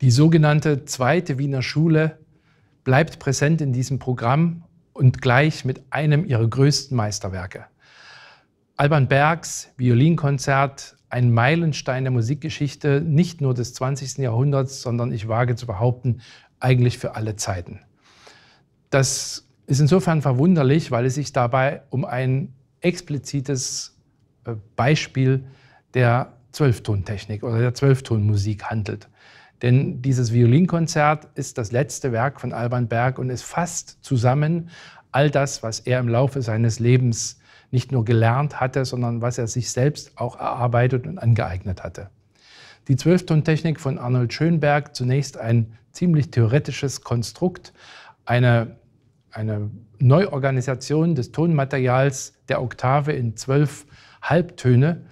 Die sogenannte zweite Wiener Schule bleibt präsent in diesem Programm und gleich mit einem ihrer größten Meisterwerke. Alban Bergs Violinkonzert, ein Meilenstein der Musikgeschichte, nicht nur des 20. Jahrhunderts, sondern ich wage zu behaupten, eigentlich für alle Zeiten. Das ist insofern verwunderlich, weil es sich dabei um ein explizites äh, Beispiel der Zwölftontechnik oder der Zwölftonmusik handelt. Denn dieses Violinkonzert ist das letzte Werk von Alban Berg und es fasst zusammen all das, was er im Laufe seines Lebens nicht nur gelernt hatte, sondern was er sich selbst auch erarbeitet und angeeignet hatte. Die Zwölftontechnik von Arnold Schönberg, zunächst ein ziemlich theoretisches Konstrukt, eine, eine Neuorganisation des Tonmaterials der Oktave in zwölf Halbtöne,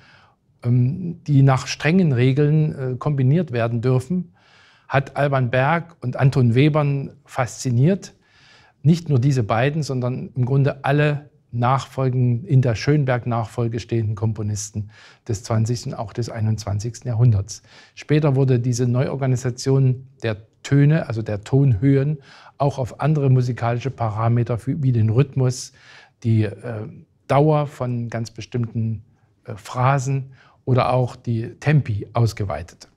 ähm, die nach strengen Regeln äh, kombiniert werden dürfen hat Alban Berg und Anton Webern fasziniert. Nicht nur diese beiden, sondern im Grunde alle nachfolgenden, in der Schönberg-Nachfolge stehenden Komponisten des 20. und auch des 21. Jahrhunderts. Später wurde diese Neuorganisation der Töne, also der Tonhöhen, auch auf andere musikalische Parameter wie den Rhythmus, die äh, Dauer von ganz bestimmten äh, Phrasen oder auch die Tempi ausgeweitet.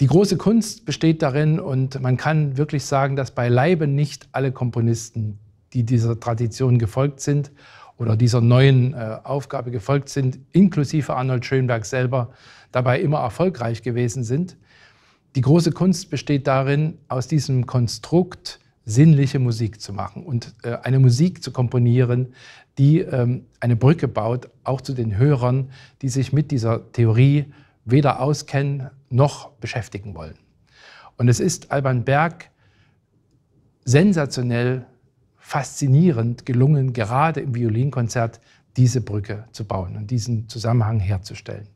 Die große Kunst besteht darin und man kann wirklich sagen, dass beileibe nicht alle Komponisten, die dieser Tradition gefolgt sind oder dieser neuen äh, Aufgabe gefolgt sind, inklusive Arnold Schönberg selber, dabei immer erfolgreich gewesen sind. Die große Kunst besteht darin, aus diesem Konstrukt sinnliche Musik zu machen und äh, eine Musik zu komponieren, die ähm, eine Brücke baut, auch zu den Hörern, die sich mit dieser Theorie weder auskennen noch beschäftigen wollen. Und es ist Alban Berg sensationell, faszinierend gelungen, gerade im Violinkonzert diese Brücke zu bauen und diesen Zusammenhang herzustellen.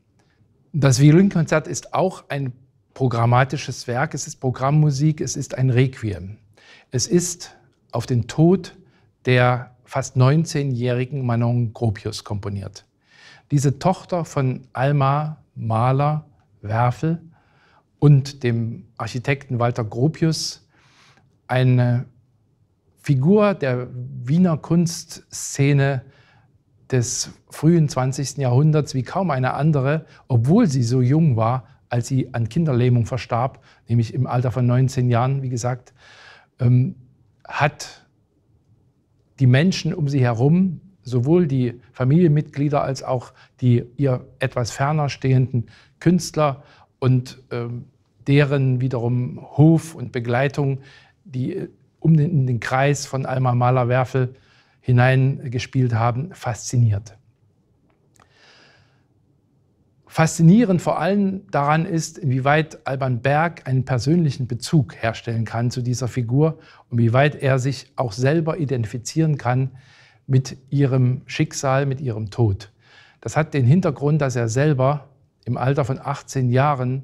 Das Violinkonzert ist auch ein programmatisches Werk, es ist Programmmusik, es ist ein Requiem. Es ist auf den Tod der fast 19-jährigen Manon Gropius komponiert. Diese Tochter von Alma Maler Werfel und dem Architekten Walter Gropius eine Figur der Wiener Kunstszene des frühen 20. Jahrhunderts wie kaum eine andere, obwohl sie so jung war, als sie an Kinderlähmung verstarb, nämlich im Alter von 19 Jahren, wie gesagt, ähm, hat die Menschen um sie herum sowohl die Familienmitglieder als auch die ihr etwas ferner stehenden Künstler und ähm, deren wiederum Hof und Begleitung, die äh, um den, in den Kreis von Alma Mahler Werfel hineingespielt haben, fasziniert. Faszinierend vor allem daran ist, inwieweit Alban Berg einen persönlichen Bezug herstellen kann zu dieser Figur und wie weit er sich auch selber identifizieren kann mit ihrem Schicksal, mit ihrem Tod. Das hat den Hintergrund, dass er selber im Alter von 18 Jahren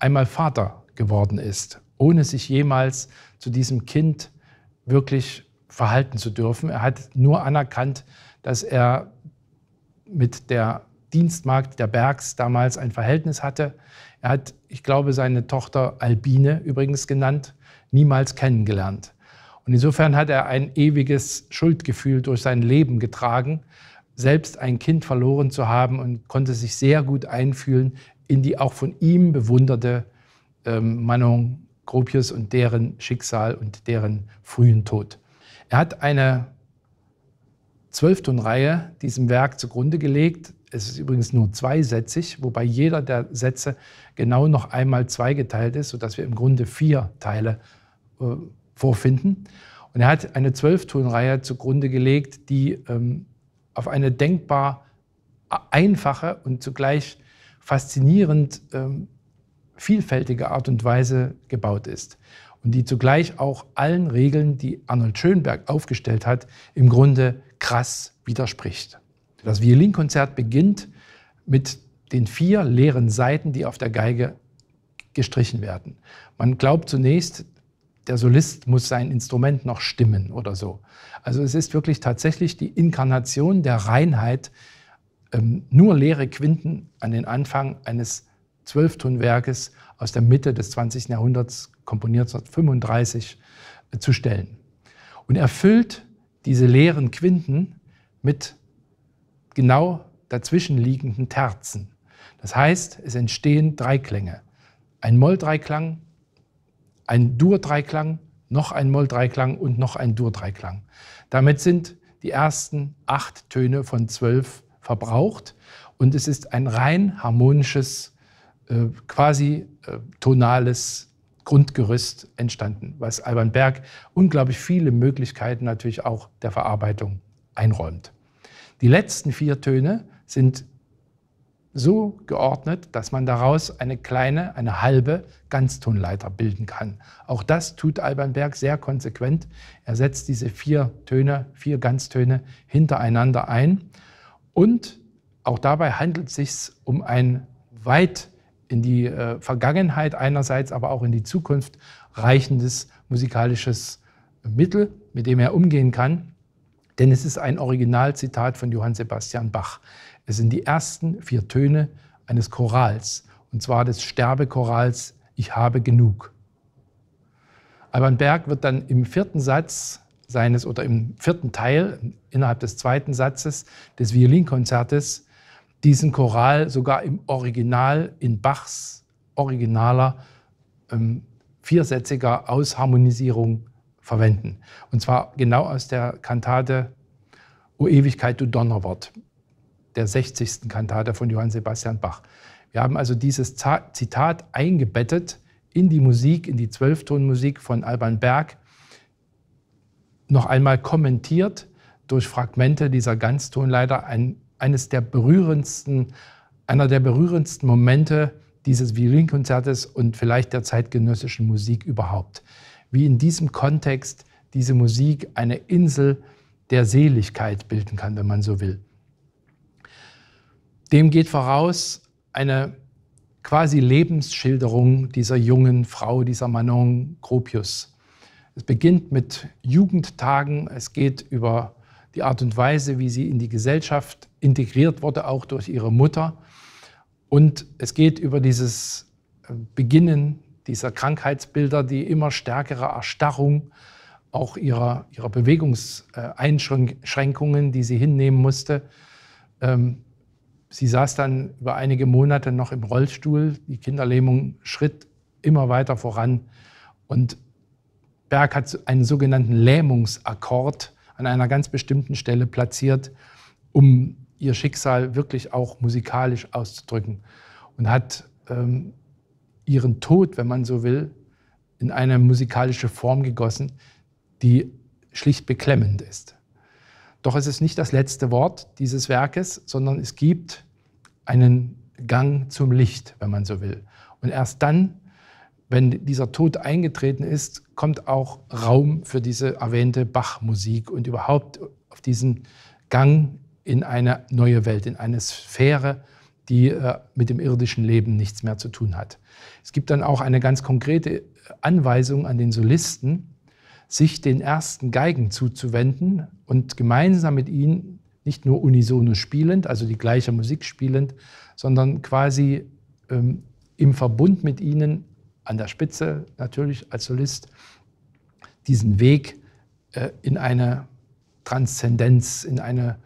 einmal Vater geworden ist, ohne sich jemals zu diesem Kind wirklich verhalten zu dürfen. Er hat nur anerkannt, dass er mit der Dienstmagd der Bergs damals ein Verhältnis hatte. Er hat, ich glaube, seine Tochter Albine übrigens genannt, niemals kennengelernt. Und insofern hat er ein ewiges Schuldgefühl durch sein Leben getragen, selbst ein Kind verloren zu haben und konnte sich sehr gut einfühlen in die auch von ihm bewunderte ähm, Manon Gropius und deren Schicksal und deren frühen Tod. Er hat eine Zwölftonreihe diesem Werk zugrunde gelegt. Es ist übrigens nur zweisätzig, wobei jeder der Sätze genau noch einmal zweigeteilt ist, sodass wir im Grunde vier Teile äh, vorfinden. Und er hat eine Zwölftonreihe zugrunde gelegt, die ähm, auf eine denkbar einfache und zugleich faszinierend ähm, vielfältige Art und Weise gebaut ist und die zugleich auch allen Regeln, die Arnold Schönberg aufgestellt hat, im Grunde krass widerspricht. Das Violinkonzert beginnt mit den vier leeren Seiten, die auf der Geige gestrichen werden. Man glaubt zunächst, der Solist muss sein Instrument noch stimmen oder so. Also es ist wirklich tatsächlich die Inkarnation der Reinheit, ähm, nur leere Quinten an den Anfang eines Zwölftonwerkes aus der Mitte des 20. Jahrhunderts, komponiert 1935, äh, zu stellen. Und er füllt diese leeren Quinten mit genau dazwischen liegenden Terzen. Das heißt, es entstehen drei Klänge. Ein Moll-Dreiklang, ein Dur-Dreiklang, noch ein Moll-Dreiklang und noch ein Dur-Dreiklang. Damit sind die ersten acht Töne von zwölf verbraucht und es ist ein rein harmonisches, äh, quasi äh, tonales Grundgerüst entstanden, was Alban Berg unglaublich viele Möglichkeiten natürlich auch der Verarbeitung einräumt. Die letzten vier Töne sind so geordnet, dass man daraus eine kleine, eine halbe Ganztonleiter bilden kann. Auch das tut Alban Berg sehr konsequent. Er setzt diese vier Töne, vier Ganztöne hintereinander ein. Und auch dabei handelt es sich um ein weit in die äh, Vergangenheit einerseits, aber auch in die Zukunft reichendes musikalisches Mittel, mit dem er umgehen kann. Denn es ist ein Originalzitat von Johann Sebastian Bach. Es sind die ersten vier Töne eines Chorals, und zwar des Sterbechorals Ich habe genug. Alban Berg wird dann im vierten Satz seines oder im vierten Teil innerhalb des zweiten Satzes des Violinkonzertes diesen Choral sogar im Original in Bachs originaler ähm, viersätziger Ausharmonisierung verwenden. Und zwar genau aus der Kantate O Ewigkeit, du Donnerwort der 60. Kantate von Johann Sebastian Bach. Wir haben also dieses Zitat eingebettet in die Musik, in die Zwölftonmusik von Alban Berg, noch einmal kommentiert durch Fragmente dieser Ganztonleiter, ein, eines der berührendsten, einer der berührendsten Momente dieses Violinkonzertes und vielleicht der zeitgenössischen Musik überhaupt. Wie in diesem Kontext diese Musik eine Insel der Seligkeit bilden kann, wenn man so will. Dem geht voraus eine quasi Lebensschilderung dieser jungen Frau, dieser Manon Gropius. Es beginnt mit Jugendtagen, es geht über die Art und Weise, wie sie in die Gesellschaft integriert wurde, auch durch ihre Mutter. Und es geht über dieses äh, Beginnen dieser Krankheitsbilder, die immer stärkere Erstarrung auch ihrer, ihrer Bewegungseinschränkungen, äh, die sie hinnehmen musste, ähm, sie saß dann über einige Monate noch im Rollstuhl. Die Kinderlähmung schritt immer weiter voran. Und Berg hat einen sogenannten Lähmungsakkord an einer ganz bestimmten Stelle platziert, um ihr Schicksal wirklich auch musikalisch auszudrücken. Und hat ähm, ihren Tod, wenn man so will, in eine musikalische Form gegossen, die schlicht beklemmend ist. Doch es ist nicht das letzte Wort dieses Werkes, sondern es gibt einen Gang zum Licht, wenn man so will. Und erst dann, wenn dieser Tod eingetreten ist, kommt auch Raum für diese erwähnte Bachmusik und überhaupt auf diesen Gang in eine neue Welt, in eine Sphäre, die äh, mit dem irdischen Leben nichts mehr zu tun hat. Es gibt dann auch eine ganz konkrete Anweisung an den Solisten, sich den ersten Geigen zuzuwenden und gemeinsam mit ihnen nicht nur unisono spielend, also die gleiche Musik spielend, sondern quasi ähm, im Verbund mit ihnen an der Spitze natürlich als Solist diesen Weg äh, in eine Transzendenz, in eine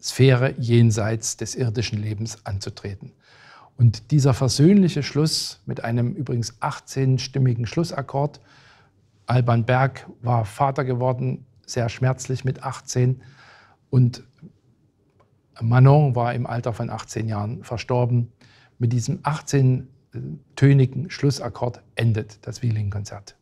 Sphäre jenseits des irdischen Lebens anzutreten. Und dieser versöhnliche Schluss mit einem übrigens 18-stimmigen Schlussakkord, Alban Berg war Vater geworden, sehr schmerzlich mit 18. Und Manon war im Alter von 18 Jahren verstorben. Mit diesem 18-tönigen Schlussakkord endet das Wieling-Konzert.